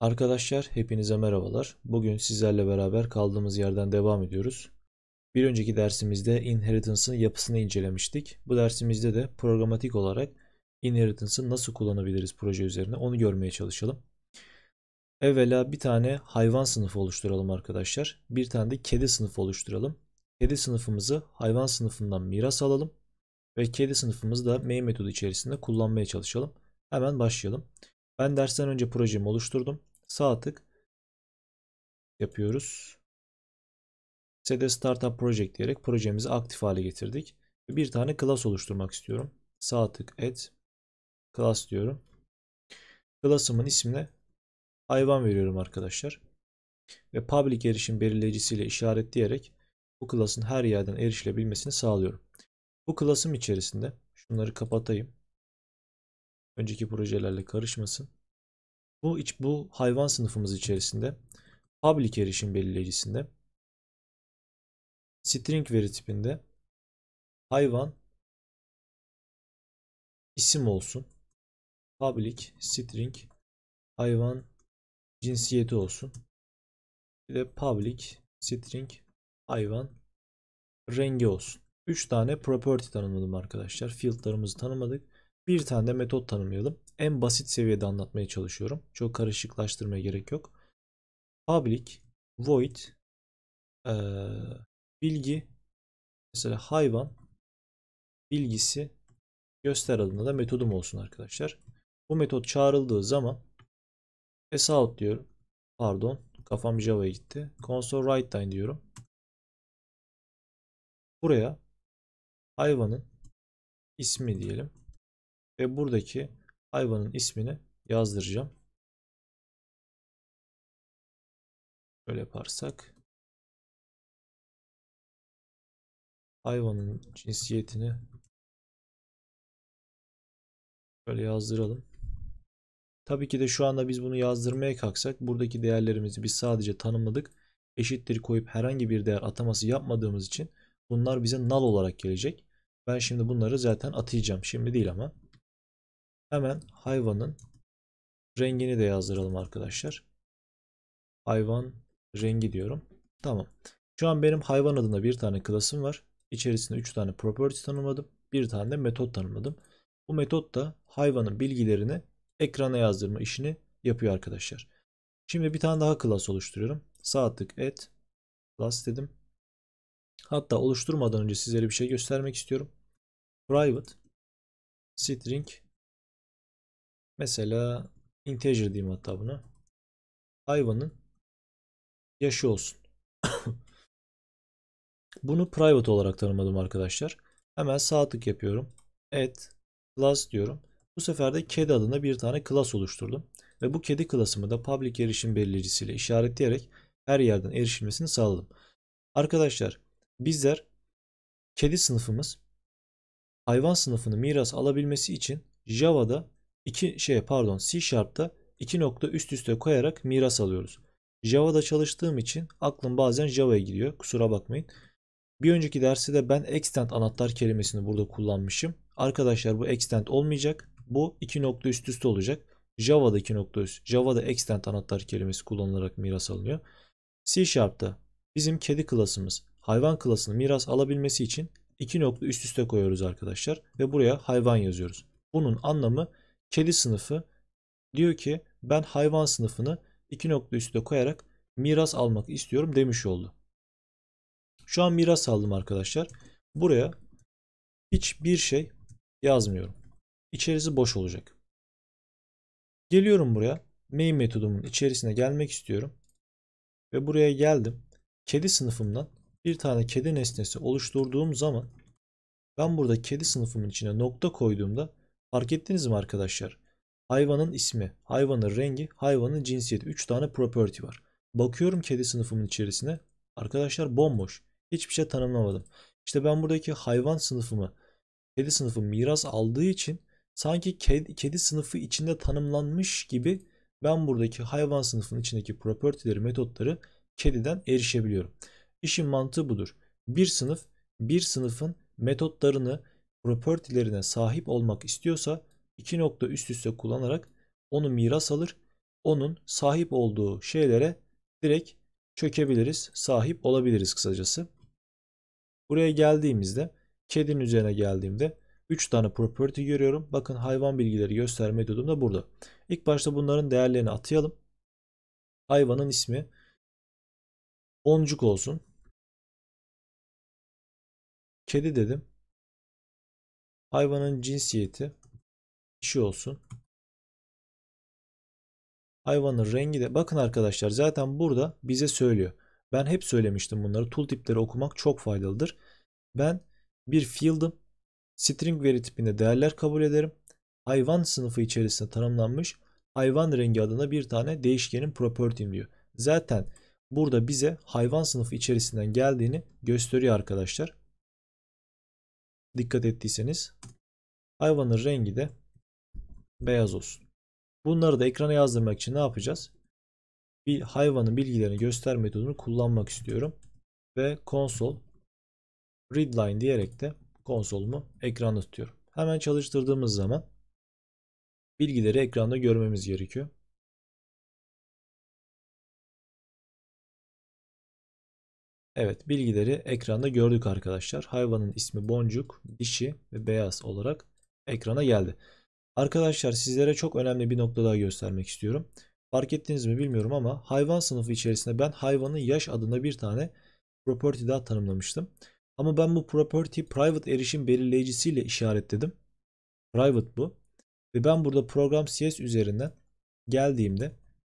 Arkadaşlar hepinize merhabalar. Bugün sizlerle beraber kaldığımız yerden devam ediyoruz. Bir önceki dersimizde inheritance'ın yapısını incelemiştik. Bu dersimizde de programatik olarak inheritance'ı nasıl kullanabiliriz proje üzerine onu görmeye çalışalım. Evvela bir tane hayvan sınıfı oluşturalım arkadaşlar. Bir tane de kedi sınıfı oluşturalım. Kedi sınıfımızı hayvan sınıfından miras alalım ve kedi sınıfımızı da main metodu içerisinde kullanmaya çalışalım. Hemen başlayalım. Ben dersten önce projemi oluşturdum. Sağ tık yapıyoruz. CD Startup Project diyerek projemizi aktif hale getirdik. Bir tane class oluşturmak istiyorum. Sağ tık et class diyorum. Class'ımın ismine hayvan veriyorum arkadaşlar. Ve public erişim belirleyicisiyle işaretleyerek bu class'ın her yerden erişilebilmesini sağlıyorum. Bu class'ım içerisinde şunları kapatayım önceki projelerle karışmasın. Bu iç bu hayvan sınıfımız içerisinde public erişim belirleyicisinde string veri tipinde hayvan isim olsun. Public string hayvan cinsiyeti olsun. Bir de public string hayvan rengi olsun. 3 tane property tanımladım arkadaşlar. Field'larımızı tanımadık. Bir tane de metot tanımlayalım. En basit seviyede anlatmaya çalışıyorum. Çok karışıklaştırmaya gerek yok. Public void e, bilgi mesela hayvan bilgisi göster adına da metodum olsun arkadaşlar. Bu metot çağrıldığı zaman sout diyorum. Pardon kafam Java'ya gitti. Console write line diyorum. Buraya hayvanın ismi diyelim ve buradaki hayvanın ismini yazdıracağım. Böyle yaparsak hayvanın cinsiyetini böyle yazdıralım. Tabii ki de şu anda biz bunu yazdırmaya kalksak buradaki değerlerimizi biz sadece tanımladık. Eşittir koyup herhangi bir değer ataması yapmadığımız için bunlar bize nal olarak gelecek. Ben şimdi bunları zaten atayacağım. Şimdi değil ama. Hemen hayvanın rengini de yazdıralım arkadaşlar. Hayvan rengi diyorum. Tamam. Şu an benim hayvan adında bir tane klasım var. İçerisinde 3 tane property tanımladım. Bir tane de metot tanımladım. Bu metot da hayvanın bilgilerini ekrana yazdırma işini yapıyor arkadaşlar. Şimdi bir tane daha klas oluşturuyorum. Sağ tık et klas dedim. Hatta oluşturmadan önce sizlere bir şey göstermek istiyorum. Private string Mesela integer diyeyim hatta buna. Hayvanın yaşı olsun. Bunu private olarak tanımadım arkadaşlar. Hemen sağ tık yapıyorum. Add class diyorum. Bu sefer de kedi adına bir tane class oluşturdum. Ve bu kedi classımı da public erişim belirleyicisiyle işaretleyerek her yerden erişilmesini sağladım. Arkadaşlar bizler kedi sınıfımız hayvan sınıfını miras alabilmesi için Java'da iki şey pardon C Sharp'ta iki nokta üst üste koyarak miras alıyoruz. Java'da çalıştığım için aklım bazen Java'ya gidiyor. Kusura bakmayın. Bir önceki derste de ben extend anahtar kelimesini burada kullanmışım. Arkadaşlar bu extend olmayacak. Bu iki nokta üst üste olacak. Java'da iki nokta üst. Java'da extend anahtar kelimesi kullanılarak miras alınıyor. C Sharp'ta bizim kedi klasımız hayvan klasını miras alabilmesi için iki nokta üst üste koyuyoruz arkadaşlar. Ve buraya hayvan yazıyoruz. Bunun anlamı kedi sınıfı diyor ki ben hayvan sınıfını iki nokta üstüne koyarak miras almak istiyorum demiş oldu. Şu an miras aldım arkadaşlar. Buraya hiçbir şey yazmıyorum. İçerisi boş olacak. Geliyorum buraya. Main metodumun içerisine gelmek istiyorum. Ve buraya geldim. Kedi sınıfımdan bir tane kedi nesnesi oluşturduğum zaman ben burada kedi sınıfımın içine nokta koyduğumda Fark ettiniz mi arkadaşlar? Hayvanın ismi, hayvanın rengi, hayvanın cinsiyeti. 3 tane property var. Bakıyorum kedi sınıfımın içerisine. Arkadaşlar bomboş. Hiçbir şey tanımlamadım. İşte ben buradaki hayvan sınıfımı, kedi sınıfı miras aldığı için sanki kedi, kedi sınıfı içinde tanımlanmış gibi ben buradaki hayvan sınıfının içindeki propertyleri, metotları kediden erişebiliyorum. İşin mantığı budur. Bir sınıf bir sınıfın metotlarını property'lerine sahip olmak istiyorsa iki nokta üst üste kullanarak onu miras alır. Onun sahip olduğu şeylere direkt çökebiliriz, sahip olabiliriz kısacası. Buraya geldiğimizde, kedinin üzerine geldiğimde 3 tane property görüyorum. Bakın hayvan bilgileri gösterme metodum da burada. İlk başta bunların değerlerini atayalım. Hayvanın ismi boncuk olsun. Kedi dedim. Hayvanın cinsiyeti dişi olsun. Hayvanın rengi de bakın arkadaşlar zaten burada bize söylüyor. Ben hep söylemiştim bunları. Tool okumak çok faydalıdır. Ben bir field'ım. String veri tipinde değerler kabul ederim. Hayvan sınıfı içerisinde tanımlanmış hayvan rengi adına bir tane değişkenin property'im diyor. Zaten burada bize hayvan sınıfı içerisinden geldiğini gösteriyor arkadaşlar. Dikkat ettiyseniz. Hayvanın rengi de beyaz olsun. Bunları da ekrana yazdırmak için ne yapacağız? Bir hayvanın bilgilerini göster metodunu kullanmak istiyorum. Ve console readline diyerek de konsolumu ekranda tutuyorum. Hemen çalıştırdığımız zaman bilgileri ekranda görmemiz gerekiyor. Evet bilgileri ekranda gördük arkadaşlar. Hayvanın ismi boncuk, dişi ve beyaz olarak ekrana geldi. Arkadaşlar sizlere çok önemli bir nokta daha göstermek istiyorum. Fark ettiniz mi bilmiyorum ama hayvan sınıfı içerisinde ben hayvanın yaş adında bir tane property daha tanımlamıştım. Ama ben bu property private erişim belirleyicisiyle işaretledim. Private bu. Ve ben burada program CS üzerinden geldiğimde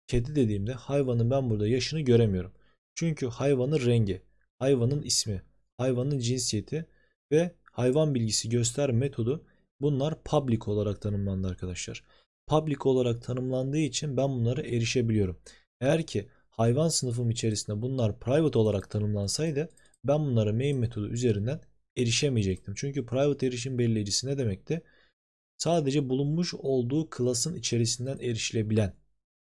kedi dediğimde hayvanın ben burada yaşını göremiyorum. Çünkü hayvanın rengi hayvanın ismi, hayvanın cinsiyeti ve hayvan bilgisi göster metodu bunlar public olarak tanımlandı arkadaşlar. Public olarak tanımlandığı için ben bunlara erişebiliyorum. Eğer ki hayvan sınıfım içerisinde bunlar private olarak tanımlansaydı ben bunlara main metodu üzerinden erişemeyecektim. Çünkü private erişim belirleyicisi ne demekti? Sadece bulunmuş olduğu klasın içerisinden erişilebilen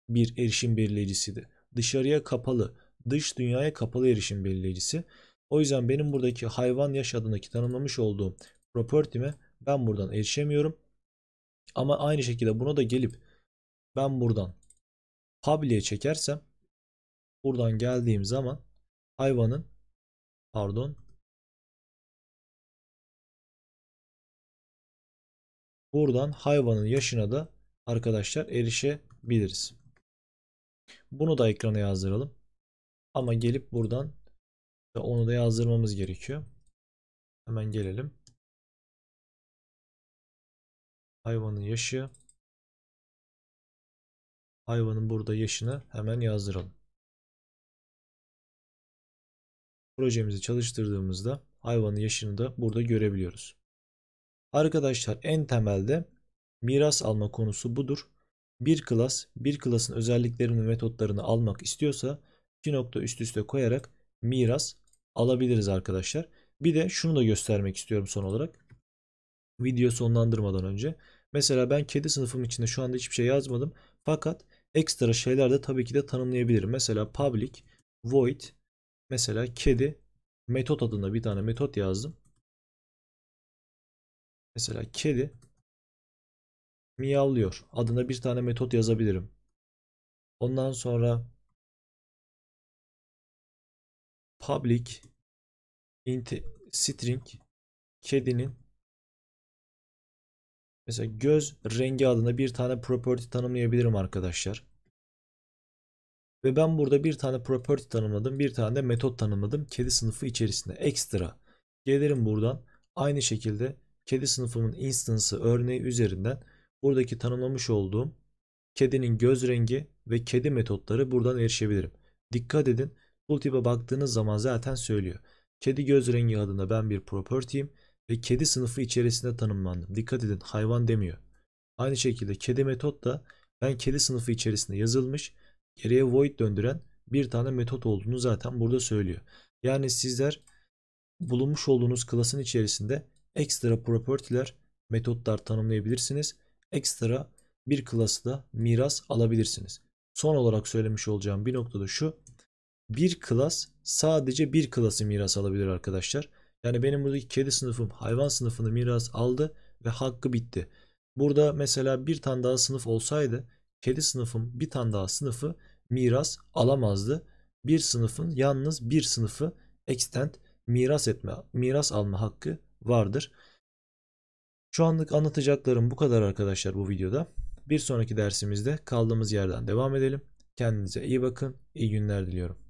bir erişim belirleyicisiydi. Dışarıya kapalı, dış dünyaya kapalı erişim belirleyicisi. O yüzden benim buradaki hayvan yaş adındaki tanımlamış olduğum property'me ben buradan erişemiyorum. Ama aynı şekilde buna da gelip ben buradan public'e çekersem buradan geldiğim zaman hayvanın pardon buradan hayvanın yaşına da arkadaşlar erişebiliriz. Bunu da ekrana yazdıralım. Ama gelip buradan onu da yazdırmamız gerekiyor. Hemen gelelim. Hayvanın yaşı. Hayvanın burada yaşını hemen yazdıralım. Projemizi çalıştırdığımızda hayvanın yaşını da burada görebiliyoruz. Arkadaşlar en temelde miras alma konusu budur. Bir klas bir klasın özelliklerini ve metotlarını almak istiyorsa iki nokta üst üste koyarak miras alabiliriz arkadaşlar. Bir de şunu da göstermek istiyorum son olarak. Video sonlandırmadan önce. Mesela ben kedi sınıfım içinde şu anda hiçbir şey yazmadım. Fakat ekstra şeyler de tabii ki de tanımlayabilirim. Mesela public void mesela kedi metot adında bir tane metot yazdım. Mesela kedi miyavlıyor adına bir tane metot yazabilirim. Ondan sonra public int string kedinin mesela göz rengi adında bir tane property tanımlayabilirim arkadaşlar. Ve ben burada bir tane property tanımladım. Bir tane de metot tanımladım. Kedi sınıfı içerisinde ekstra. Gelirim buradan. Aynı şekilde kedi sınıfımın instance'ı örneği üzerinden buradaki tanımlamış olduğum kedinin göz rengi ve kedi metotları buradan erişebilirim. Dikkat edin Full tip'e baktığınız zaman zaten söylüyor. Kedi göz rengi adında ben bir property'yim ve kedi sınıfı içerisinde tanımlandım. Dikkat edin hayvan demiyor. Aynı şekilde kedi metot da ben kedi sınıfı içerisinde yazılmış geriye void döndüren bir tane metot olduğunu zaten burada söylüyor. Yani sizler bulunmuş olduğunuz klasın içerisinde ekstra property'ler, metotlar tanımlayabilirsiniz. Ekstra bir klası da miras alabilirsiniz. Son olarak söylemiş olacağım bir nokta da şu bir klas sadece bir klası miras alabilir arkadaşlar. Yani benim buradaki kedi sınıfım hayvan sınıfını miras aldı ve hakkı bitti. Burada mesela bir tane daha sınıf olsaydı kedi sınıfım bir tane daha sınıfı miras alamazdı. Bir sınıfın yalnız bir sınıfı extend miras etme, miras alma hakkı vardır. Şu anlık anlatacaklarım bu kadar arkadaşlar bu videoda. Bir sonraki dersimizde kaldığımız yerden devam edelim. Kendinize iyi bakın. İyi günler diliyorum.